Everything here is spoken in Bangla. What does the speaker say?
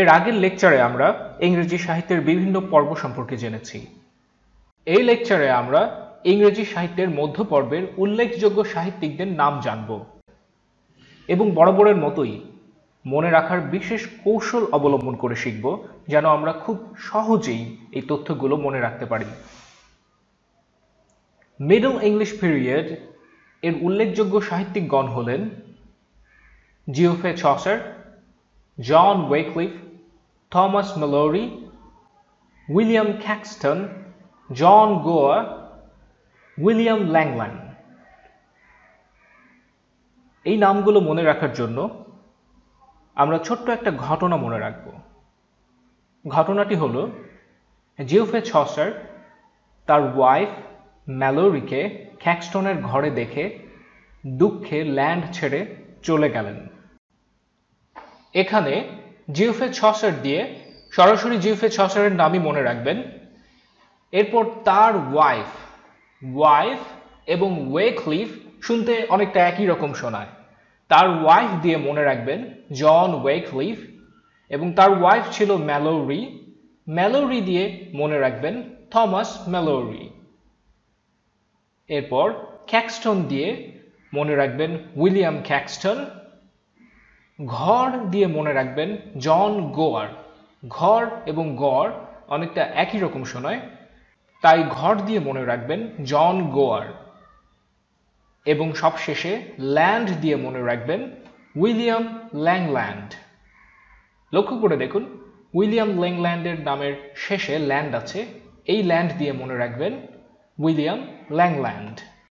এর আগের লেকচারে আমরা ইংরেজি সাহিত্যের বিভিন্ন পর্ব সম্পর্কে জেনেছি এই লেকচারে আমরা ইংরেজি সাহিত্যের মধ্য পর্বের উল্লেখযোগ্য সাহিত্যিকদের নাম জানব এবং বরাবরের মতোই মনে রাখার বিশেষ কৌশল অবলম্বন করে শিখব যেন আমরা খুব সহজেই এই তথ্যগুলো মনে রাখতে পারি মিডল ইংলিশ পিরিয়ড এর উল্লেখযোগ্য সাহিত্যিকগণ হলেন Geoffrey Chaucer John Wycliffe Thomas Mallory, William Caxton, John Gore, William Langland. এই নামগুলো মনে রাখার জন্য আমরা ছোট্ট একটা ঘটনা মনে রাখব ঘটনাটি হল জিওফে ছসার তার ওয়াইফ ম্যালোরিকে খ্যাক্সটনের ঘরে দেখে দুঃখে ল্যান্ড ছেড়ে চলে গেলেন এখানে জিওফে ছসার দিয়ে সরাসরি জিওফে ছসারের নামই মনে রাখবেন এরপর তার ওয়াইফ ওয়াইফ এবং ওয়েকলিফ শুনতে অনেকটা একই রকম শোনায় তার ওয়াইফ দিয়ে মনে রাখবেন জন ওয়েকলিফ এবং তার ওয়াইফ ছিল ম্যালোরি ম্যালোরি দিয়ে মনে রাখবেন থমাস ম্যালোরি এরপর ক্যাক্সটন দিয়ে মনে রাখবেন উইলিয়াম ক্যাক্সটন ঘর দিয়ে মনে রাখবেন জন গোয়ার ঘর এবং গড় অনেকটা একই রকম শোনায় তাই ঘর দিয়ে মনে রাখবেন জন গোয়ার এবং সবশেষে ল্যান্ড দিয়ে মনে রাখবেন উইলিয়াম ল্যাংল্যান্ড লক্ষ্য করে দেখুন উইলিয়াম ল্যাংল্যান্ডের নামের শেষে ল্যান্ড আছে এই ল্যান্ড দিয়ে মনে রাখবেন উইলিয়াম ল্যাংল্যান্ড